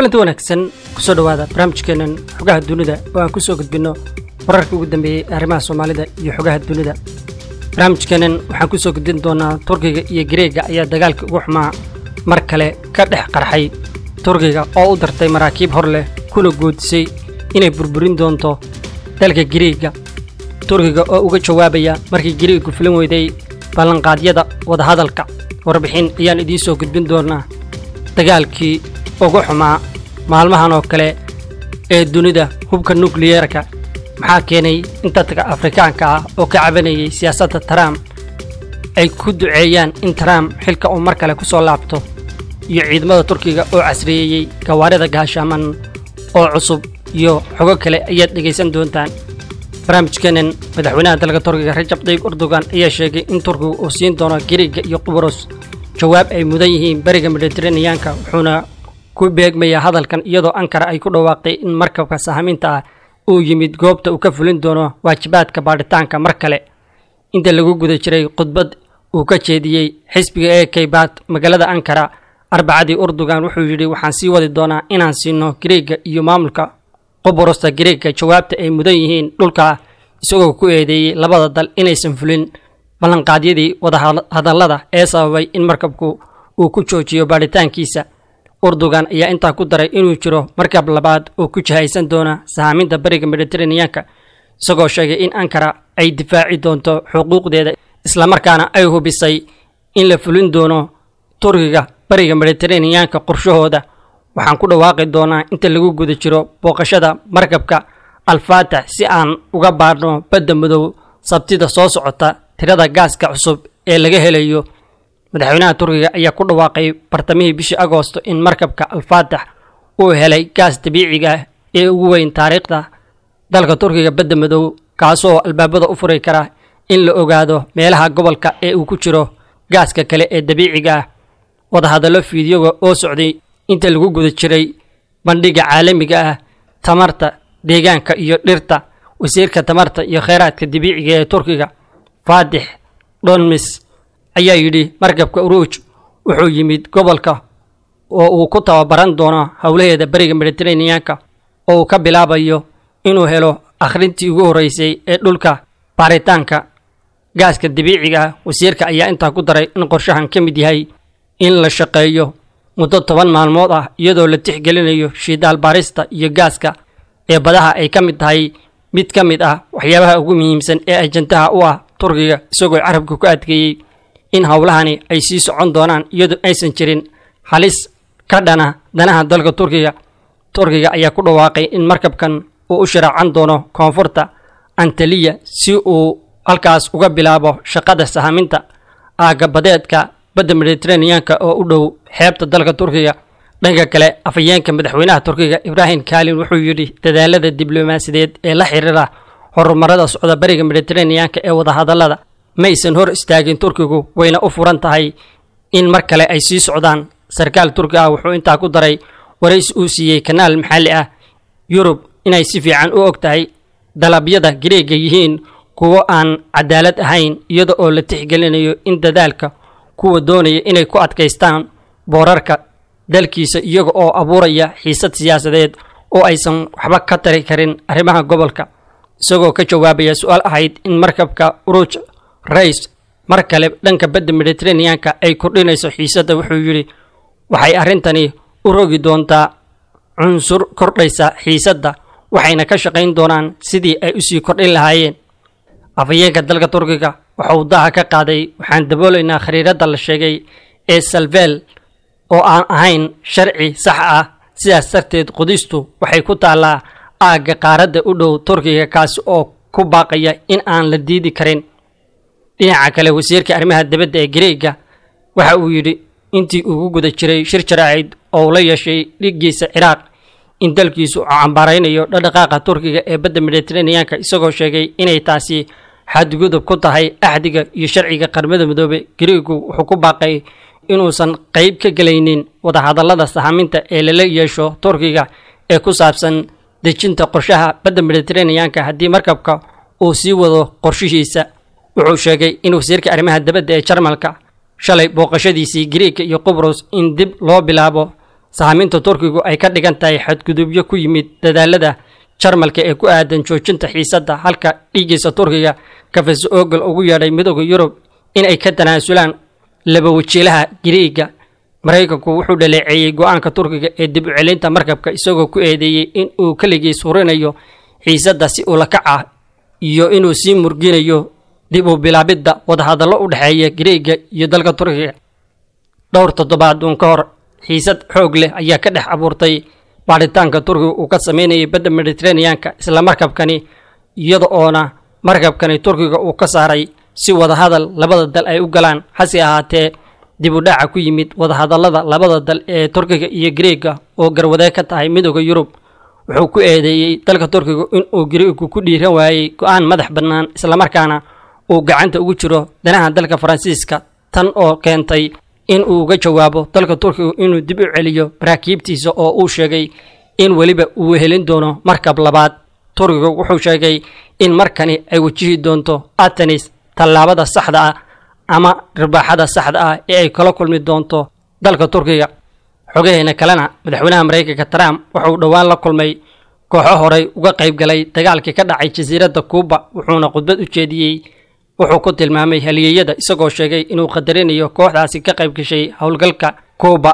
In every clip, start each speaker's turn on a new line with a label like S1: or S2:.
S1: kulanti wanaagsan kusoo dhowaada barnaamijkeennan xogaha dunida oo aan ku soo gudbinno wararkii ugu dambeeyey arrimaha soomaalida iyo xogaha dunida barnaamijkeennan waxaan ku soo gudbin doonaa turkiga iyo gareega ayaa dagaalkii ugu xumaa mar kale ka dhex qarxay turkiga oo u dartay maraakiib hor leh kuna goodisay inay burburin doonto dalka gariega turkiga oo uga jawaabaya markii gariegku filan weyday ballanqaadyada wadahadalka warbixin ayaan idiin soo gudbin doonaa dagaalkii ugu xumaa maalmahan oo kale ee dunida hubka nukliyeerka maxaa keenay in dadka afrikaanka ah oo ka cabanayay siyaasadda trump ay ku duceeyaan in trump xilka uu mar kale ku soo laabto iyo ciidamada turkiga oo casriyeeyey gawaarida gaashaaman oo cusub iyo xogo kale ayaad dhegaysan doontaan barnaamijkeenan madaxweynaha dalka turkiga rajab dayib erdogan ayaa sheegay in turkiga uu siin doono giriga iyo qubrus jawaab ay mudan yihiin bariga mediteraneyanka wuxuuna ku beegmaya hadalkan iyadoo ankara ay ku dhawaaqay in markabka sahamiinta ah uu yimid goobta uu ka fulin doono waajibaadka baadhitaanka mar kale inta lagu guda jiray khudbad uu ka jeediyey xisbiga ee kaybaad magaalada ankara arbacadii urdogan wuxuu yidhi waxaan sii wadi doonaa inaan siino gareega iyo maamulka quburusta gareega jawaabta ay mudan yihiin dhulka isagoo ku eedeeyey labada dal inaysan fulin ballanqaadyadii wadahadallada ee sababay in markabku uu ku joojiyo baadhitaankiisa urdogan ayaa intaa ku daray inuu jiro markab labaad oo ku jihaysan doona sahaaminta bariga mediteraneanka isagoo sheegay in ankara ay difaaci doonto xuquuqdeeda islamarkaana ay hubisay in la fulin doono turkiga bariga mediteraneanka qorshahooda waxaan ku dhawaaqi doonaa inta lagu guda jiro booqashada markabka alfaatax si aan uga baadhno badda madow sabtida soo socota tirada gaaska cusub ee laga helayo madaxweynaha turkiga ayaa ku dhawaaqay bartamihii bishii agoosto in markabka alfaatax uu helay gaas dabiiciga ee ugu weyn taariikhda dalka turkiga badda madow kaasoo albaabada u furi kara in la ogaado meelaha gobolka ee uu ku jiro gaaska kale ee dabiiciga ah wadahadallo fiidyoga oo socday inta lagu guda jiray bandhigga caalamiga ah tamarta deegaanka iyo dhirta wasiirka tamarta iyo kheyraadka dabiiciga ee turkiga faadix dhonmis ayaa yidhi markabka uruuj wuxuu yimid gobolka oo uu ku tababaran doono howlaheeda beriga mediteraneanka oo uu ka bilaabayo inuu helo akhrintii ugu horreysay ee dhulka baaritaanka gaaska dabiiciga ah wasiirka ayaa intaa ku daray in qorshahan ka mid yahay in la shaqeeyo muddo toban maalmood ah iyadoo la tixgelinayo shidaal baarista iyo gaaska ee badaha ay ka mid tahay mid ka mid ah waxyaabaha ugu muhiimsan ee ajantaha u ah turkiga isagoo carabka ku adkeeyey in howlahani ay sii socon doonaan iyadoo aysan jirin halis ka dhana danaha dalka turkiga turkiga ayaa ku dhawaaqay in markabkan uu u sharaacan doono koonfurta antaliya si uu halkaas uga bilaabo shaqada sahaminta aagabadeedka badda mediteraneanka oo u dhow xeebta dalka turkiga dhanka kale afhayeenka madaxweynaha turkiga ibraahim kaalin wuxuu yidhi dadaalada diblomaasiyadeed ee la xiriira horumarada socda bariga mediteraneanka ee wadahadallada maysan hor istaagin turkigu wayna u furan tahay in mar kale ay sii socdaan sarkaal turki ah wuxuu intaa ku daray warays uu siiyey kanaal maxalli ah yurub inay si fiican u og tahay dalabyada gareega yihiin kuwo aan cadaalad ahayn iyada oo la tixgelinayo in dadaalka kuwa doonaya inay ku adkaystaan boorarka dalkiisa iyaga oo abuuraya xiisad siyaasadeed oo aysan waxba ka tari karin arrimaha gobolka isagoo ka jawaabaya su-aal ahayd in markabka uruuj rays mar kale dhanka badda mediteraneanka ay kordhinayso xiisadda wuxuu yidhi waxay arrintani u rogi doontaa cunsur kordhaysa xiisadda waxayna ka shaqayn doonaan sidii ay usii kordhin lahaayeen afhayeenka dalka turkiga waxauu daha ka qaaday waxaan daboolaynaa khariiradda la sheegay ee salveel oo aan ahayn sharci sax ah sidaas darteed qudistu waxay ku taallaa aagga qaaradda u dhow turkiga kaasi oo ku baaqaya in aan la diidi karin dhinaca kale wasiirka arrimaha dibadda ee gareega waxa uu yidhi intii ugu guda jiray shir jaraacid oo uu la yeeshay dhiggiisa ciraaq in dalkiisu uu cambaaraynayo dhadhaqaaqa turkiga ee badda mediteraneyaanka isagoo sheegay inay taasi xadgudub ku tahay axdiga iyo sharciga qarmada midoobe gareegu wuxuu ku baaqay inuusan qayb ka gelaynin wadahadallada sahaminta ee lala yeesho turkiga ee ku saabsan dejinta qorshaha badda mediteraneanka haddii markabka uu sii wado qorshihiisa wuxuu sheegay in wasiirka arrimaha dabadda ee jarmalka shalay booqashadiisii griika iyo qubrus in dib loo bilaabo sahaminta turkigu ay ka dhigan tahay xadgudubyo ku yimid dadaalada jarmalka ee ku aadan joojinta xiisadda halka dhiiggiisa turkiga kafes ogol ugu yeedhay midowda yurub in ay ka tanaasulaan laba wajiilaha griiga maraykanku wuxuu dhaleeceeyey go-aanka turkiga ee dib u celinta markabka isagoo ku eedeeyey in uu keligiis hurinayo xiisadda si uu lakac ah iyo inuu sii murginayo dib u bilaabidda wadahadallo u dhexeeya Greega iyo dalka Turkiga dhowr toddobaad uun ka hor xiisad xoog leh ayaa ka dhex abuurtay baaritaanka Turkiga uu ka sameynayay badda Mediterranean-ka isla markabkani iyada oona markabkani Turkiga uu ka saaray si wadahadal labada dal ay u galaan hase ahaatee dib u dhaca ku yimid wadahadallada labada dal ee Turkiga iyo Greega oo garwadee ka tahay midowda Yurub wuxuu ku eedeeyay dalka Turkiga in uu Greegu ku dhiiran waayay go'aan madax bannaan isla markaana uu gacanta ugu jiro danaha dalka faransiiska tan oo keentay in uu uga jawaabo dalka turkiga inuu dib u celiyo maraakiibtiisa oo uu sheegay in weliba uu helin doono markab labaad turkiga wuxuu sheegay in markani ay wajihi doonto atenis tallaabada saxda ah ama ribaaxada saxda ah ee ay kala kulmi doonto dalka turkiga xogaheena kalena madaxweynaha maraykanka trump wuxuu dhowaan la kulmay kooxo horey uga qayb galay dagaalkii ka dhacay jasiiradda kuuba wuxuuna khudbad u jeediyey wuxuu ku tilmaamay halyeeyada isagoo sheegay inuu qadarinayo kooxdaasi ka qayb gashay howlgalka kuuba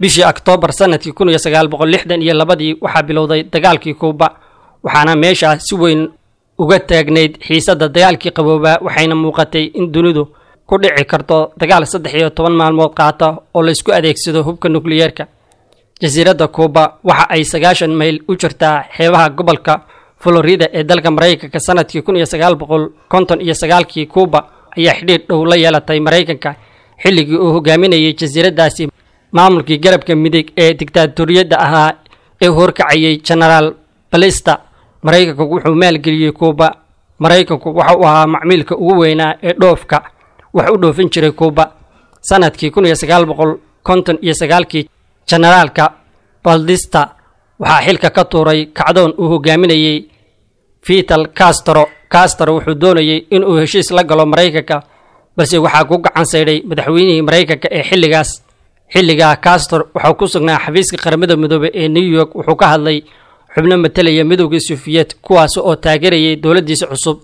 S1: bishii oktoobar sanadkii kun iyo sagaal boqol lixdan iyo labadii waxaa bilowday dagaalkii kuuba waxaana meesha si weyn uga taagnayd xiisadda dagaalkii qaboobaa waxayna muuqatay in dunidu ku dhici karto dagaal saddex iyo toban maalmood qaata oo laysku adeegsado hubka nukliyeerka jasiiradda kuuba waxa ay sagaashan mayl u jirtaa xeebaha gobolka florida ee dalka maraykanka sanadkii kun iyo sagaal boqol konton iyo sagaalkii cuuba ayaa xidhiir dhow la yeelatay maraykanka xilligii uu hogaaminayay jasiiradaasi maamulkii garabka midig ee digtaatoriyadda ahaa ee horkacayay genaraal balista maraykanku wuxuu maalgeliyey kuuba maraykanku waxa uu ahaa macmiilka ugu weynaa ee dhoofka wax u dhoofin jiray kuuba sanadkii kun iyo sagaal boqol konton iyo sagaalkii generaalka baldista waxaa xilka ka tuuray kacdoon uu hogaaminayey vital castro castro wuxuu doonayay inuu heshiis la galo maraykanka balse waxaa ku gacan saydhay madaxweynihii maraykanka ee xilligaas xilligaa castro waxaa ku sugnaa xafiiska qaramada midoobe ee new york wuxuu ka hadlay xubno matalaya midowgii suufiyeed kuwaas oo taageerayay dowladdiisa cusub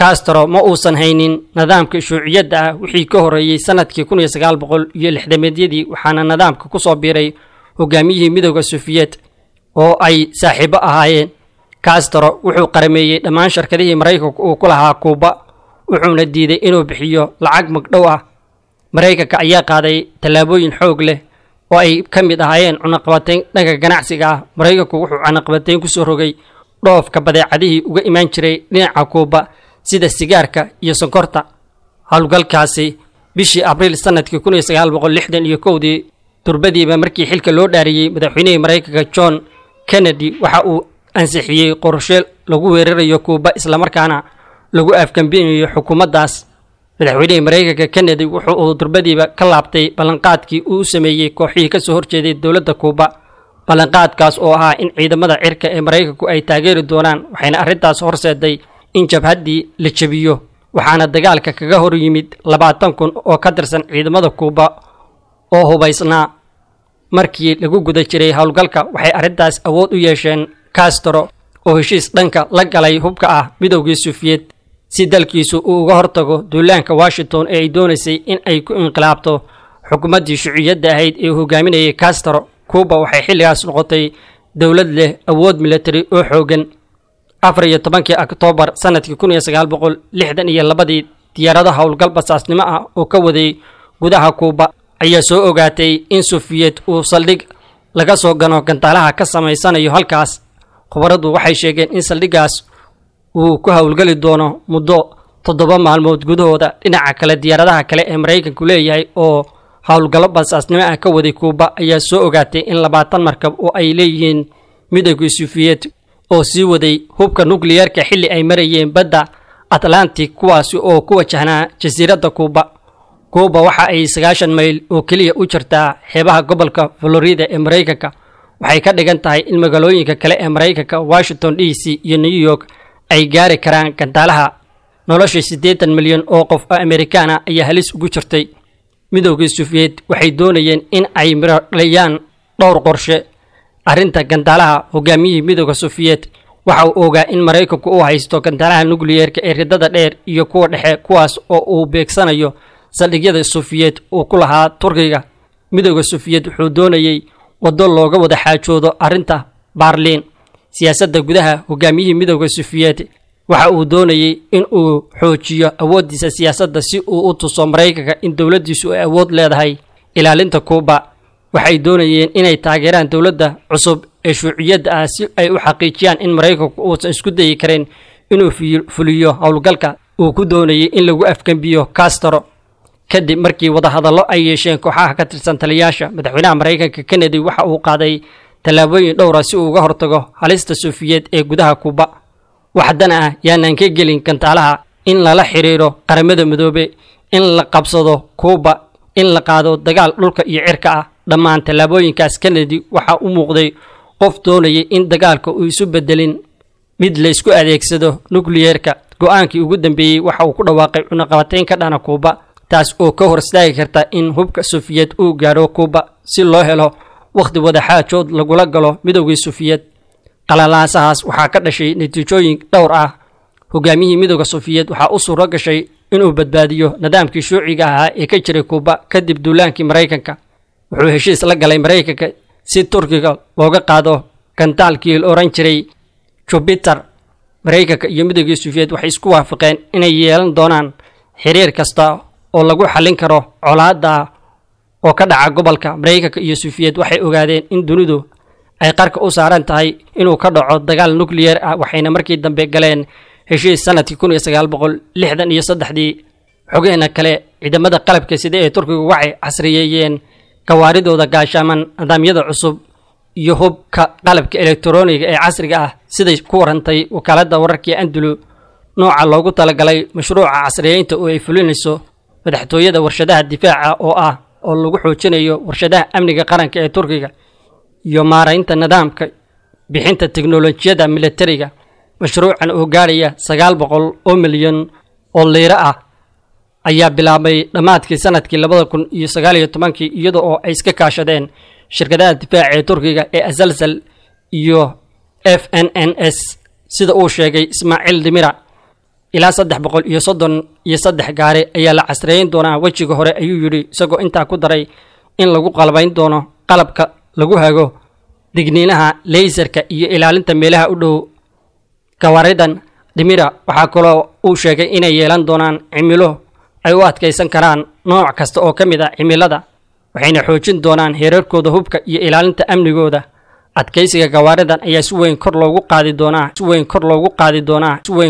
S1: castro ma uusan haynin nidaamka shuuciyadda ah wixii ka horreeyey sannadkii kun iyo sagaal boqol iyo lixdameedyadii waxaana nidaamka ku soo biiray hogaamiyihii midowda suufiyeed oo ay saaxiibo ahaayeen castro wuxuu qarameeyey dhammaan shirkadihii maraykanku uu ku lahaa kuuba wuxuuna diiday inuu bixiyo lacag magdhow ah maraykanka ayaa qaaday tallaabooyin xoog leh oo ay ka mid ahaayeen cunaqabateyn dhanka ganacsiga ah maraykanku wuxuu cunaqabateyn kusoo rogay dhoofka badeecadihii uga imaan jiray dhinaca kuuba sida sigaarka iyo sonkorta howlgalkaasi bishii abriil sannadkii kun iyo sagaal boqol lixdan iyo kowdii durbadiiba markii xilka loo dhaariyey madaxweynihii maraykanka john kennedy waxa uu ansixiyey qorshe lagu weerarayo kuuba islamarkaana lagu afgambinayo xukuumaddaas madaxweynihii maraykanka kennedy wuxuu uu durbadiiba ka laabtay ballanqaadkii uu sameeyey kooxihii kasoo horjeeday dowladda kuuba ballanqaadkaas oo ahaa in ciidamada cirka ee maraykanku ay taageeri doonaan waxayna arrintaas horseeday in jabhaddii la jebiyo waxaana dagaalka kaga hor yimid labaatan kun oo ka tirsan ciidamada kuuba oo hubaysnaa markii lagu guda jiray howlgalka waxay arrintaas awood u yeesheen castro oo heshiis dhanka la galay hubka ah midowgii suufiyeed si dalkiisu uu uga hortago duulaanka washington ee ay doonaysay in ay ku inqilaabto xukuumaddii shucuuyadda ahayd ee hogaaminayay castro kuuba waxay xilligaas noqotay dowlad leh awood military oo xoogan afar iyo tobankii oktoobar sanadkii kun iyo sagaal boqol lixdan iyo labadii diyaarado howlgal basaasnimo ah oo ka waday gudaha kuuba ayaa soo ogaatay in suufiyeed uu saldhig laga soo gano gantaalaha ka samaysanayo halkaas khubaradu waxay sheegeen in saldhigaas uu ku howlgeli doono muddo toddoba maalmood gudahooda dhinaca kale diyaaradaha kale ee maraykanku leeyahay oo howlgallo basaasnimo ah ka waday kuuba ayaa soo ogaatay in labaatan markab oo ay leeyihiin midowgii sufiyed oo sii waday hubka nukliyeerka xilli ay marayeen badda atlantic kuwaasi oo ku wajahnaa jasiiradda kuuba kuuba waxa ay sagaashan mayl oo keliya u jirtaa xeebaha gobolka florida ee maraykanka waxay ka dhigan tahay in magaalooyinka kale ee maraykanka washington d c iyo new york ay gaari karaan gantaalaha noloshii siddeetan milyan oo qof oo amerikaan ah ayaa halis ugu jirtay midowdii sufiyeed waxay doonayeen in ay mirodhaliyaan dhowr qorshe arrinta gantaalaha hogaamiyihii midowda sufiyeed waxa uu ogaa in maraykanku uu haysto gantaalaha nukliyeerka ee riddada dheer iyo kuwa dhexe kuwaas oo uu beegsanayo saldhigyada sufiyeed uu ku lahaa turkiga midowda sufiyeed wuxuu doonayey waddo looga wada xaajoodo arrinta baarliin siyaasadda gudaha hogaamiyihii midowda sufiyeed waxa uu doonayey in uu xoojiyo awooddiisa siyaasadda si uu u tuso maraykanka in dowladdiisu ay awood leedahay ilaalinta kuuba waxay doonayeen inay taageeraan dowladda cusub ee shuuciyadda ah si ay u xaqiijiyaan in maraykanku uusan isku dayi karin inuu fuliyo howlgalka uu ku doonayay in lagu afgembiyo castaro kadib markii wadahadallo ay yeesheen kooxaha ka tirsan taliyaasha madaxweynaha maraykanka kennedy waxa uu qaaday tallaabooyin dhowra si uu uga hortago halista suufiyeed ee gudaha kuuba waxdan ah yaanaan ka gelin gantaalaha in lala xidhiidho qaramada midoobe in la qabsado kuuba in la qaado dagaal dhulka iyo cirka ah dhammaan tallaabooyinkaas kennedy waxaa u muuqday qof doonaya in dagaalka uu isu bedelin mid laysku adeegsado nukliyeerka go-aankii ugu dambeeyey waxa uu ku dhawaaqay cunaqabateyn ka dhana kuuba taas oo ka hor karta in hubka suufiyeed uu gaadho kuba si loo helo wakhti wadaxaajood lagula galo midoogii suufiyeed qalalaasahaas waxaa ka dhashay natiijooyin dhowr ah hogaamiyihii midooda suufiyeed waxaa u suuro gashay inuu badbaadiyo nidaamkii shuuciga ahaa ee ka jiray kuuba kadib duulaankii maraykanka wuxuu heshiis la galay maraykanka si turkiga looga qaado gantaalkii la oran jiray jubiter maraykanka iyo midoogii suufiyeed waxay isku waafaqeen inay yeelan doonaan xiriir kasta oo lagu xallin karo colaadda oo ka dhaca gobolka maraykanka iyo suufiyad waxay ogaadeen in dunidu ay qarka u saaran tahay inuu ka dhaco dagaal nucleyer ah waxayna markii dambe galeen heshiis sannadkii kun iyo sagaal boqol lixdan iyo saddexdii xogeena kale ciidamada qalabka sida ee turkigu waxay casriyeeyeen gawaaridooda gaashaaman nidaamyada cusub iyo hubka qalabka elektroniga ee casriga ah siday ku warantay wakaaladda wararkii andulu nooca loogu talagalay mashruuca casriyeynta oo ay fulinayso madaxtooyada warshadaha difaaca oo ah oo lagu xoojinayo warshadaha amniga qaranka ee turkiga iyo maaraynta nidaamka bixinta teknolojiyada milatariga mashruucan oo gaaraya sagaal boqol oo milyan oo liiro ah ayaa bilaabay dhammaadkii sanadkii labada kun iyo sagaaliyo tobankii iyada oo ay iska kaashadeen shirkadaha difaaca ee turkiga ee asalsal iyo f n n s sida uu sheegay ismaaciil dimira ilaa saddex boqol iyo soddon iyo saddex gaare ayaa la casreeyin doonaa wejiga hore ayuu yidhi isagoo intaa ku daray in lagu qalbayn doono qalabka lagu hago digniinaha leysarka iyo ilaalinta meelaha u dhow gawaridan dhimira waxaa kaloo uu sheegay inay yeelan doonaan cimilo ay u adkaysan karaan nooc kasta oo ka mid a ah cimilada waxayna xoojin doonaan heerarkooda hubka iyo ilaalinta amnigooda adkaysiga gawaaridan ayaa si weyn kor loogu qaadi doonaa si weyn kor loogu qaadi doonaa